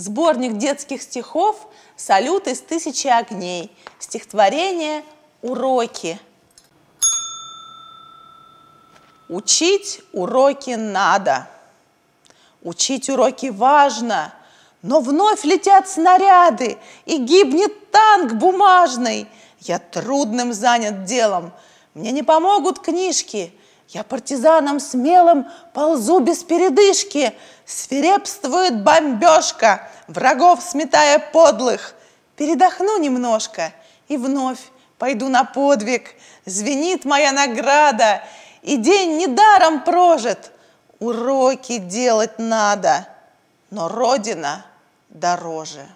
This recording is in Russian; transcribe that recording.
сборник детских стихов «Салют из тысячи огней», стихотворение «Уроки». Учить уроки надо, учить уроки важно, но вновь летят снаряды и гибнет танк бумажный. Я трудным занят делом, мне не помогут книжки – я партизаном смелым ползу без передышки. Свирепствует бомбежка, врагов сметая подлых. Передохну немножко и вновь пойду на подвиг. Звенит моя награда, и день недаром прожит. Уроки делать надо, но Родина дороже.